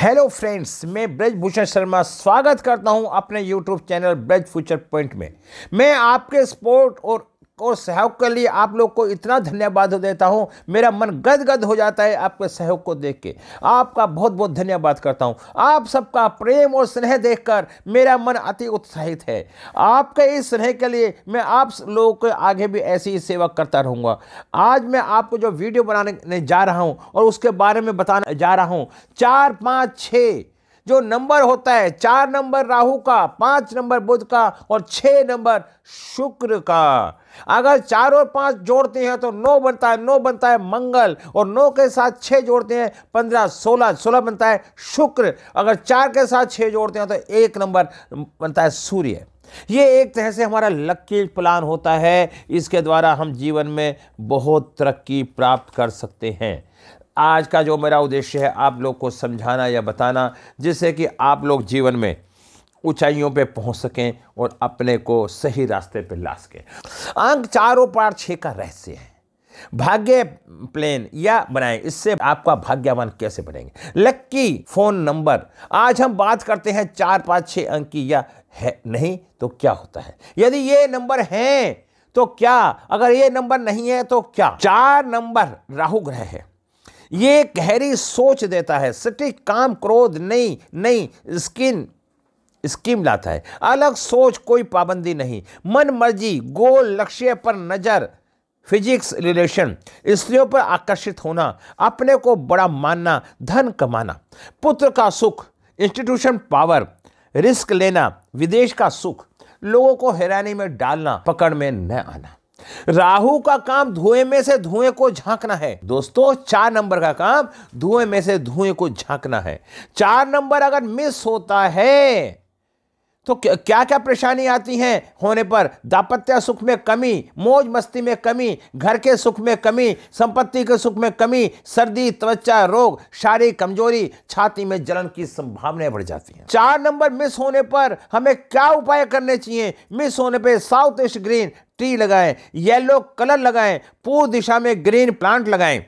hello friends मैं ब्रजभूषण शर्मा स्वागत करता हूं अपने YouTube channel Braj future point में मैं आपके स्पोर्ट और और सहयोग के लिए आप लोग को इतना धन्यवाद हो देता हूँ मेरा मन गदगद हो जाता है आपके सहयोग को देख के आपका बहुत बहुत धन्यवाद करता हूँ आप सबका प्रेम और स्नेह देखकर मेरा मन अति उत्साहित है आपके इस स्नेह के लिए मैं आप लोगों के आगे भी ऐसी ही सेवा करता रहूँगा आज मैं आपको जो वीडियो बनाने जा रहा हूँ और उसके बारे में बताने जा रहा हूँ चार पाँच छः जो नंबर होता है चार नंबर राहु का पांच नंबर बुध का और छह नंबर शुक्र का अगर चार और पांच जोड़ते हैं तो नौ बनता है नौ बनता है मंगल और नौ के साथ छह जोड़ते हैं पंद्रह सोलह सोलह बनता है शुक्र अगर चार के साथ छह जोड़ते हैं तो एक नंबर बनता है सूर्य ये एक तरह से हमारा लक्की प्लान होता है इसके द्वारा हम जीवन में बहुत तरक्की प्राप्त कर सकते हैं आज का जो मेरा उद्देश्य है आप लोग को समझाना या बताना जिससे कि आप लोग जीवन में ऊंचाइयों पे पहुंच सकें और अपने को सही रास्ते पे ला सकें अंक चारों पार छः का रहस्य है भाग्य प्लेन या बनाएं इससे आपका भाग्यवान कैसे बनेंगे लक्की फ़ोन नंबर आज हम बात करते हैं चार पाँच छः अंक की या है नहीं तो क्या होता है यदि ये नंबर हैं तो क्या अगर ये नंबर नहीं है तो क्या चार नंबर राहु ग्रह है ये गहरी सोच देता है सटीक काम क्रोध नहीं नहीं स्किन स्कीम लाता है अलग सोच कोई पाबंदी नहीं मन मर्जी गोल लक्ष्य पर नज़र फिजिक्स रिलेशन स्त्रियों पर आकर्षित होना अपने को बड़ा मानना धन कमाना पुत्र का सुख इंस्टीट्यूशन पावर रिस्क लेना विदेश का सुख लोगों को हैरानी में डालना पकड़ में न आना राहु का काम धुएं में से धुएं को झांकना है दोस्तों चार नंबर का काम धुएं में से धुएं को झांकना है चार नंबर अगर मिस होता है तो क्या क्या परेशानी आती हैं होने पर दापत्य सुख में कमी मौज मस्ती में कमी घर के सुख में कमी संपत्ति के सुख में कमी सर्दी त्वचा रोग शारीरिक कमजोरी छाती में जलन की संभावनाएं बढ़ जाती हैं चार नंबर मिस होने पर हमें क्या उपाय करने चाहिए मिस होने पर साउथ ईस्ट ग्रीन ट्री लगाएं येलो कलर लगाएं पूर्व दिशा में ग्रीन प्लांट लगाएं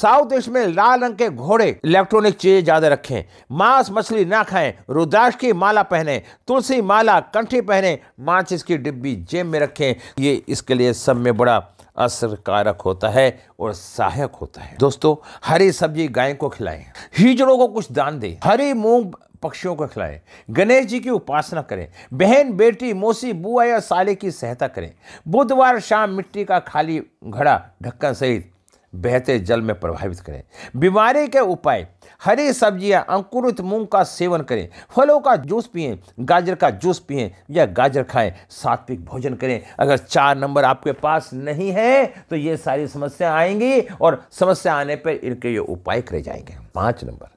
साउथ ईस्ट में लाल रंग के घोड़े इलेक्ट्रॉनिक चीजें ज्यादा रखें मांस मछली ना खाएं रुद्राक्ष की माला पहने तुलसी माला कंठी पहने माचिस की डिब्बी जेब में रखें ये इसके लिए सब में बड़ा असरकारक होता है और सहायक होता है दोस्तों हरी सब्जी गाय को खिलाएं हिजड़ों को कुछ दान दें हरी मूंग पक्षियों को खिलाएं गणेश जी की उपासना करें बहन बेटी मौसी बुआ या साले की सहायता करें बुधवार शाम मिट्टी का खाली घड़ा ढक्कन सहित बहते जल में प्रभावित करें बीमारी के उपाय हरी सब्जियां अंकुरित मूंग का सेवन करें फलों का जूस पिए गाजर का जूस पिए या गाजर खाएं सात्विक भोजन करें अगर चार नंबर आपके पास नहीं है तो ये सारी समस्या आएंगी और समस्या आने पर इनके ये उपाय करे जाएंगे पाँच नंबर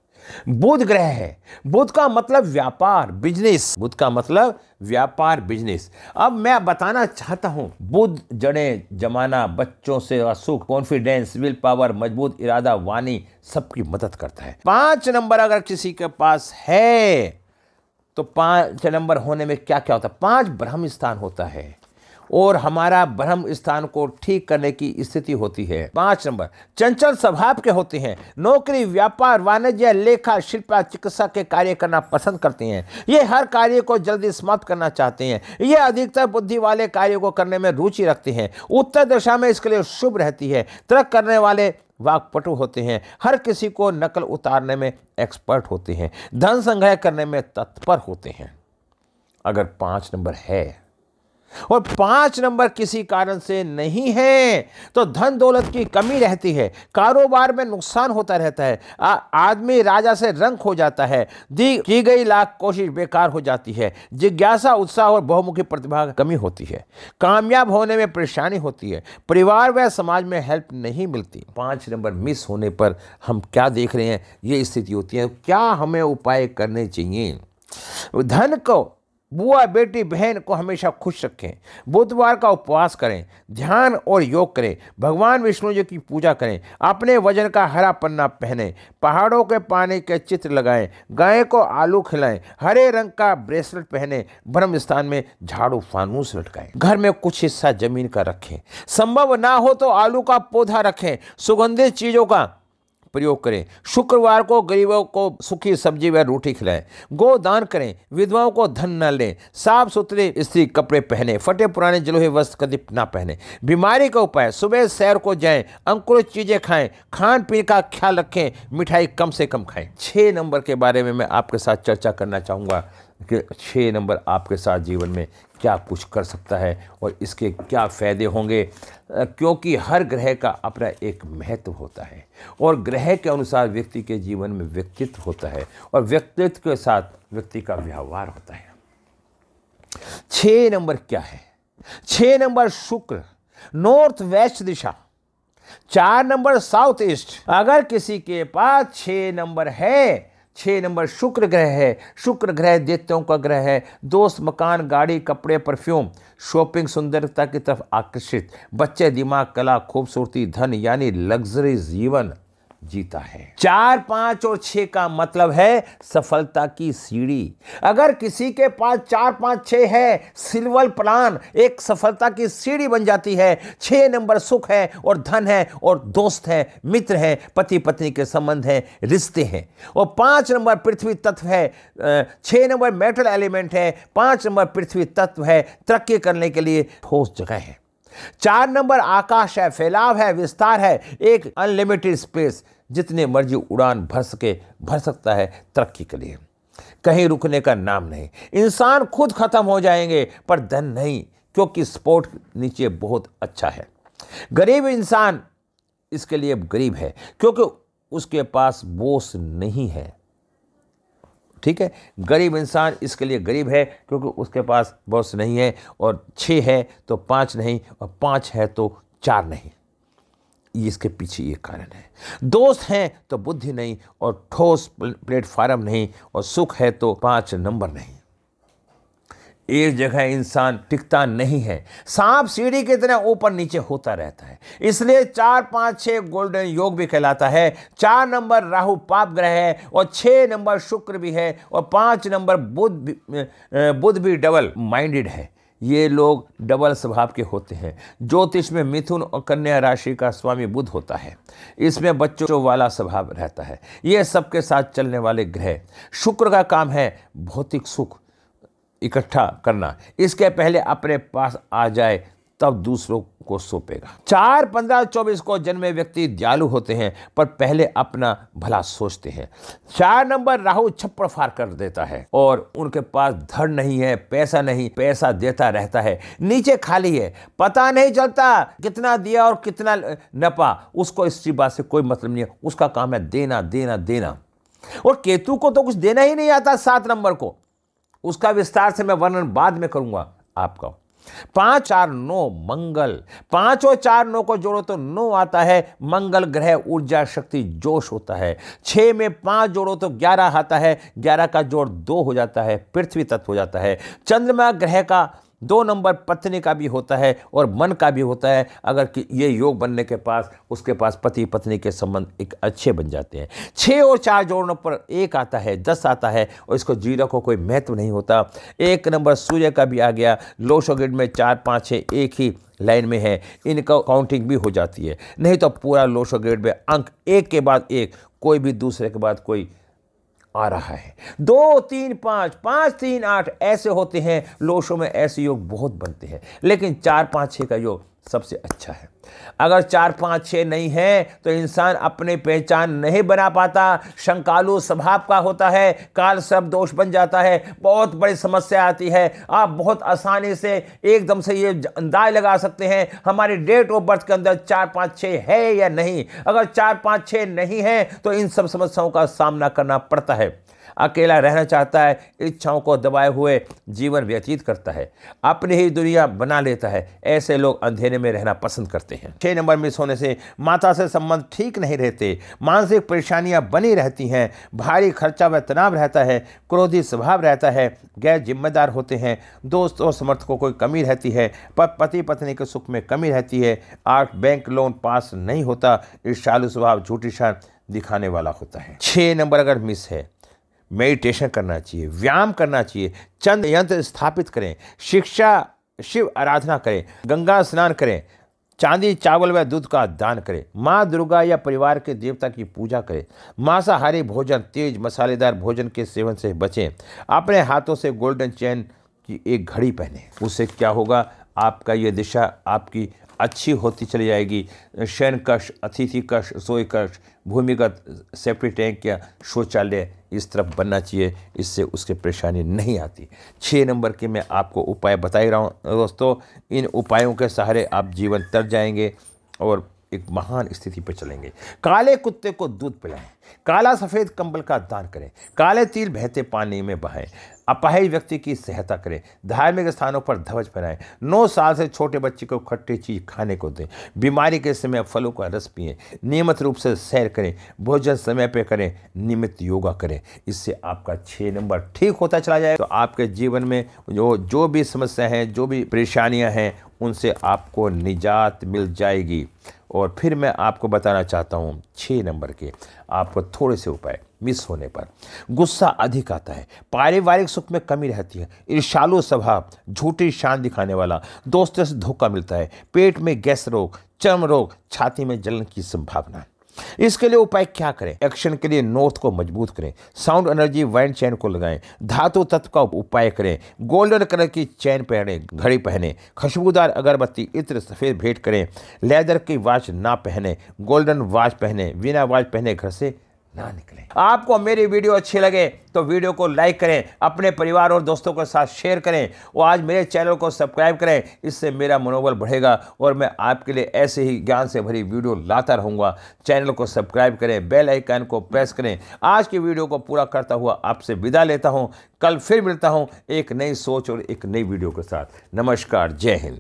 बुध ग्रह है बुध का मतलब व्यापार बिजनेस बुध का मतलब व्यापार बिजनेस अब मैं बताना चाहता हूं बुध जड़े जमाना बच्चों से सुख कॉन्फिडेंस विल पावर मजबूत इरादा वाणी सबकी मदद करता है पांच नंबर अगर किसी के पास है तो पांच नंबर होने में क्या क्या होता है पांच ब्रह्म स्थान होता है और हमारा ब्रह्म स्थान को ठीक करने की स्थिति होती है पांच नंबर चंचल स्वभाव के होते हैं नौकरी व्यापार वाणिज्य लेखा शिल्पा चिकित्सा के कार्य करना पसंद करते हैं ये हर कार्य को जल्दी समाप्त करना चाहते हैं ये अधिकतर बुद्धि वाले कार्य को करने में रुचि रखते हैं उत्तर दशा में इसके लिए शुभ रहती है तर्क करने वाले वाकपटु होते हैं हर किसी को नकल उतारने में एक्सपर्ट होते हैं धन संग्रह करने में तत्पर होते हैं अगर पाँच नंबर है और पांच नंबर किसी कारण से नहीं है तो धन दौलत की कमी रहती है कारोबार में नुकसान होता रहता है आदमी राजा से रंग हो जाता है दी की गई लाख कोशिश बेकार हो जाती है जिज्ञासा उत्साह और बहुमुखी प्रतिभा कमी होती है कामयाब होने में परेशानी होती है परिवार व समाज में हेल्प नहीं मिलती पांच नंबर मिस होने पर हम क्या देख रहे हैं ये स्थिति होती है क्या हमें उपाय करने चाहिए धन को बुआ बेटी बहन को हमेशा खुश रखें बुधवार का उपवास करें ध्यान और योग करें भगवान विष्णु जी की पूजा करें अपने वजन का हरा पन्ना पहने पहाड़ों के पानी के चित्र लगाएं गाय को आलू खिलाएं हरे रंग का ब्रेसलेट पहने ब्रह्म स्थान में झाड़ू फानूस लटकाएं घर में कुछ हिस्सा जमीन का रखें संभव ना हो तो आलू का पौधा रखें सुगंधित चीज़ों का प्रयोग करें शुक्रवार को गरीबों को सूखी सब्जी व रोटी खिलाएं गोदान करें विधवाओं को धन न लें साफ सुथरे स्त्री कपड़े पहने फटे पुराने जलोहे वस्त्र कदि ना पहने बीमारी का उपाय सुबह सैर को जाएं अंकुरित चीज़ें खाएं खान पीन का ख्याल रखें मिठाई कम से कम खाएं छः नंबर के बारे में मैं आपके साथ चर्चा करना चाहूँगा कि छः नंबर आपके साथ जीवन में क्या कुछ कर सकता है और इसके क्या फ़ायदे होंगे क्योंकि हर ग्रह का अपना एक महत्व होता है और ग्रह के अनुसार व्यक्ति के जीवन में व्यक्तित्व होता है और व्यक्तित्व के साथ व्यक्ति का व्यवहार होता है छ नंबर क्या है छ नंबर शुक्र नॉर्थ वेस्ट दिशा चार नंबर साउथ ईस्ट अगर किसी के पास छ नंबर है छः नंबर शुक्र ग्रह है शुक्र ग्रह देवताओं का ग्रह है दोस्त मकान गाड़ी कपड़े परफ्यूम शॉपिंग सुंदरता की तरफ आकर्षित बच्चे दिमाग कला खूबसूरती धन यानी लग्जरी जीवन जीता है चार पांच और छह का मतलब है सफलता की सीढ़ी अगर किसी के पास चार पांच छह है सिल्वर प्लान एक सफलता की सीढ़ी बन जाती है छह नंबर सुख है और धन है और दोस्त है मित्र है पति पत्नी के संबंध है रिश्ते हैं और पांच नंबर पृथ्वी तत्व है छह नंबर मेटल एलिमेंट है पांच नंबर पृथ्वी तत्व है तरक्की करने के लिए ठोस जगह है चार नंबर आकाश है फैलाव है विस्तार है एक अनलिमिटेड स्पेस जितने मर्जी उड़ान भर सके भर सकता है तरक्की के लिए कहीं रुकने का नाम नहीं इंसान खुद ख़त्म हो जाएंगे पर धन नहीं क्योंकि स्पोर्ट नीचे बहुत अच्छा है गरीब इंसान इसके लिए गरीब है क्योंकि उसके पास बोस नहीं है ठीक है गरीब इंसान इसके लिए गरीब है क्योंकि उसके पास बॉस नहीं है और छः है तो पाँच नहीं और पाँच है तो चार नहीं इसके पीछे ये कारण है दोस्त हैं तो बुद्धि नहीं और ठोस प्लेटफार्म नहीं और सुख है तो पाँच नंबर नहीं एक जगह इंसान टिकता नहीं है सांप सीढ़ी की तरह ऊपर नीचे होता रहता है इसलिए चार पाँच छः गोल्डन योग भी कहलाता है चार नंबर राहु पाप ग्रह है और छह नंबर शुक्र भी है और पाँच नंबर बुध बुध भी डबल माइंडेड है ये लोग डबल स्वभाव के होते हैं ज्योतिष में मिथुन और कन्या राशि का स्वामी बुध होता है इसमें बच्चों वाला स्वभाव रहता है ये सबके साथ चलने वाले ग्रह शुक्र का काम है भौतिक सुख इकट्ठा करना इसके पहले अपने पास आ जाए तब दूसरों को सौंपेगा चार पंद्रह चौबीस को जन्मे व्यक्ति दयालु होते हैं पर पहले अपना भला सोचते हैं चार नंबर राहु छप्पड़ फार कर देता है और उनके पास धन नहीं है पैसा नहीं पैसा देता रहता है नीचे खाली है पता नहीं चलता कितना दिया और कितना नपा उसको इस बात से कोई मतलब नहीं है उसका काम है देना देना देना और केतु को तो कुछ देना ही नहीं आता सात नंबर को उसका विस्तार से मैं वर्णन बाद में करूंगा आपका पांच चार नौ मंगल पांच और चार नौ को जोड़ो तो नौ आता है मंगल ग्रह ऊर्जा शक्ति जोश होता है छह में पांच जोड़ो तो ग्यारह आता है ग्यारह का जोड़ दो हो जाता है पृथ्वी तत्व हो जाता है चंद्रमा ग्रह का दो नंबर पत्नी का भी होता है और मन का भी होता है अगर कि ये योग बनने के पास उसके पास पति पत्नी के संबंध एक अच्छे बन जाते हैं छः और चार जोड़ों पर एक आता है दस आता है और इसको जीरो को कोई महत्व नहीं होता एक नंबर सूर्य का भी आ गया लोशोगिड में चार पाँच छः एक ही लाइन में है इनका काउंटिंग भी हो जाती है नहीं तो पूरा लोशोगिड में अंक एक के बाद एक कोई भी दूसरे के बाद कोई आ रहा है दो तीन पाँच पाँच तीन आठ ऐसे होते हैं लोशों में ऐसे योग बहुत बनते हैं लेकिन चार पाँच छः का योग सबसे अच्छा है अगर चार पाँच छः नहीं है तो इंसान अपने पहचान नहीं बना पाता शंकालु स्वभाव का होता है काल सब दोष बन जाता है बहुत बड़ी समस्या आती है आप बहुत आसानी से एकदम से ये अंदाज लगा सकते हैं हमारे डेट ऑफ बर्थ के अंदर चार पाँच छः है या नहीं अगर चार पाँच छः नहीं है तो इन सब समस्याओं का सामना करना पड़ता है अकेला रहना चाहता है इच्छाओं को दबाए हुए जीवन व्यतीत करता है अपनी ही दुनिया बना लेता है ऐसे लोग अंधेरे में रहना पसंद करते हैं छः नंबर मिस होने से माता से संबंध ठीक नहीं रहते मानसिक परेशानियाँ बनी रहती हैं भारी खर्चा व तनाव रहता है क्रोधी स्वभाव रहता है गैर जिम्मेदार होते हैं दोस्त और समर्थकों को कोई कमी रहती है पर पति पत्नी के सुख में कमी रहती है आठ बैंक लोन पास नहीं होता इस शालू स्वभाव झूठी शान दिखाने वाला होता है छः नंबर अगर मिस है मेडिटेशन करना चाहिए व्यायाम करना चाहिए चंद यंत्र स्थापित करें शिक्षा शिव आराधना करें गंगा स्नान करें चांदी चावल व दूध का दान करें माँ दुर्गा या परिवार के देवता की पूजा करें मांसाहारी भोजन तेज मसालेदार भोजन के सेवन से बचें अपने हाथों से गोल्डन चैन की एक घड़ी पहने उससे क्या होगा आपका ये दिशा आपकी अच्छी होती चली जाएगी शयन कक्ष अतिथि कक्ष रसोई कक्ष भूमिगत सेफ्टी टैंक या शौचालय इस तरफ बनना चाहिए इससे उसकी परेशानी नहीं आती छः नंबर के मैं आपको उपाय बता ही रहा हूँ दोस्तों इन उपायों के सहारे आप जीवन तर जाएंगे और एक महान स्थिति पर चलेंगे काले कुत्ते को दूध पिलाएं काला सफ़ेद कंबल का दान करें काले तिल बहते पानी में बहाएं अपाहिज व्यक्ति की सहायता करें धार्मिक स्थानों पर ध्वज फहराएं नौ साल से छोटे बच्चे को खट्टी चीज खाने को दें बीमारी के समय फलों का रस पिए नियमित रूप से सैर करें भोजन समय पर करें नियमित योगा करें इससे आपका छः नंबर ठीक होता चला जाए तो आपके जीवन में जो जो भी समस्या है जो भी परेशानियाँ हैं उनसे आपको निजात मिल जाएगी और फिर मैं आपको बताना चाहता हूँ छः नंबर के आपको थोड़े से उपाय मिस होने पर गुस्सा अधिक आता है पारिवारिक सुख में कमी रहती है ईर्षालु स्वभाव झूठी शान दिखाने वाला दोस्तों से धोखा मिलता है पेट में गैस रोग चर्म रोग छाती में जलन की संभावना इसके लिए उपाय क्या करें एक्शन के लिए नॉर्थ को मजबूत करें साउंड एनर्जी वाइन चैन को लगाएं धातु तत्व का उपाय करें गोल्डन कलर की चैन पहने घड़ी पहने खुशबूदार अगरबत्ती इत्र सफ़ेद भेंट करें लेदर की वॉच ना पहने गोल्डन वॉच पहने बिना वॉच पहने घर से ना निकले आपको मेरी वीडियो अच्छी लगे तो वीडियो को लाइक करें अपने परिवार और दोस्तों के साथ शेयर करें और आज मेरे चैनल को सब्सक्राइब करें इससे मेरा मनोबल बढ़ेगा और मैं आपके लिए ऐसे ही ज्ञान से भरी वीडियो लाता रहूँगा चैनल को सब्सक्राइब करें बेल आइकन को प्रेस करें आज की वीडियो को पूरा करता हुआ आपसे विदा लेता हूँ कल फिर मिलता हूँ एक नई सोच और एक नई वीडियो के साथ नमस्कार जय हिंद